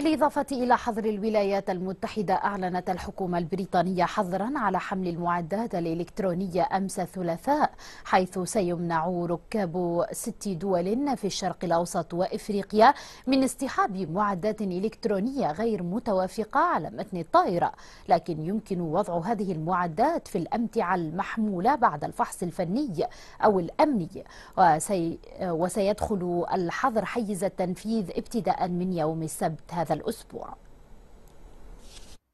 بالإضافة إلى حظر الولايات المتحدة أعلنت الحكومة البريطانية حظرا على حمل المعدات الإلكترونية أمس الثلاثاء حيث سيمنع ركاب ست دول في الشرق الأوسط وإفريقيا من اصطحاب معدات إلكترونية غير متوافقة على متن الطائرة لكن يمكن وضع هذه المعدات في الأمتعة المحمولة بعد الفحص الفني أو الأمني وسي وسيدخل الحظر حيز التنفيذ ابتداء من يوم السبت هذا هذا الأسبوع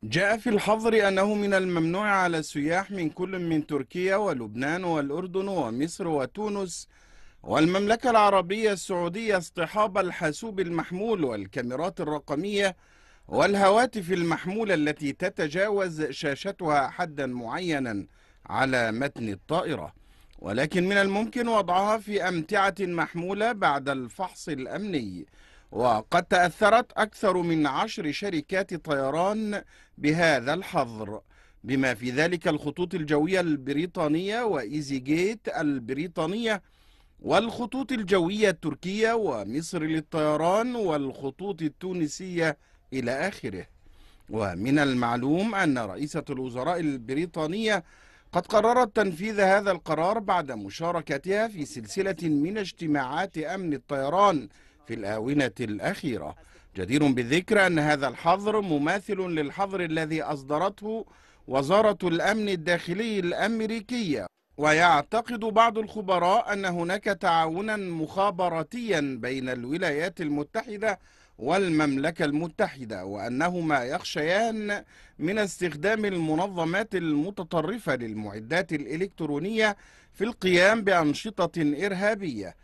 جاء في الحظر أنه من الممنوع على السياح من كل من تركيا ولبنان والأردن ومصر وتونس والمملكة العربية السعودية اصطحاب الحاسوب المحمول والكاميرات الرقمية والهواتف المحمولة التي تتجاوز شاشتها حدا معينا على متن الطائرة ولكن من الممكن وضعها في أمتعة محمولة بعد الفحص الأمني وقد تأثرت أكثر من عشر شركات طيران بهذا الحظر بما في ذلك الخطوط الجوية البريطانية وإيزي جيت البريطانية والخطوط الجوية التركية ومصر للطيران والخطوط التونسية إلى آخره ومن المعلوم أن رئيسة الوزراء البريطانية قد قررت تنفيذ هذا القرار بعد مشاركتها في سلسلة من اجتماعات أمن الطيران في الآونة الأخيرة جدير بالذكر أن هذا الحظر مماثل للحظر الذي أصدرته وزارة الأمن الداخلي الأمريكية ويعتقد بعض الخبراء أن هناك تعاونا مخابراتيا بين الولايات المتحدة والمملكة المتحدة وأنهما يخشيان من استخدام المنظمات المتطرفة للمعدات الإلكترونية في القيام بأنشطة إرهابية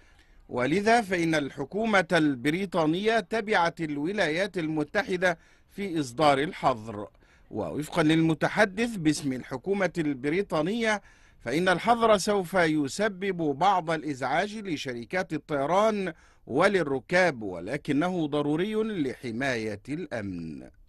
ولذا فإن الحكومة البريطانية تبعت الولايات المتحدة في إصدار الحظر ووفقا للمتحدث باسم الحكومة البريطانية فإن الحظر سوف يسبب بعض الإزعاج لشركات الطيران وللركاب ولكنه ضروري لحماية الأمن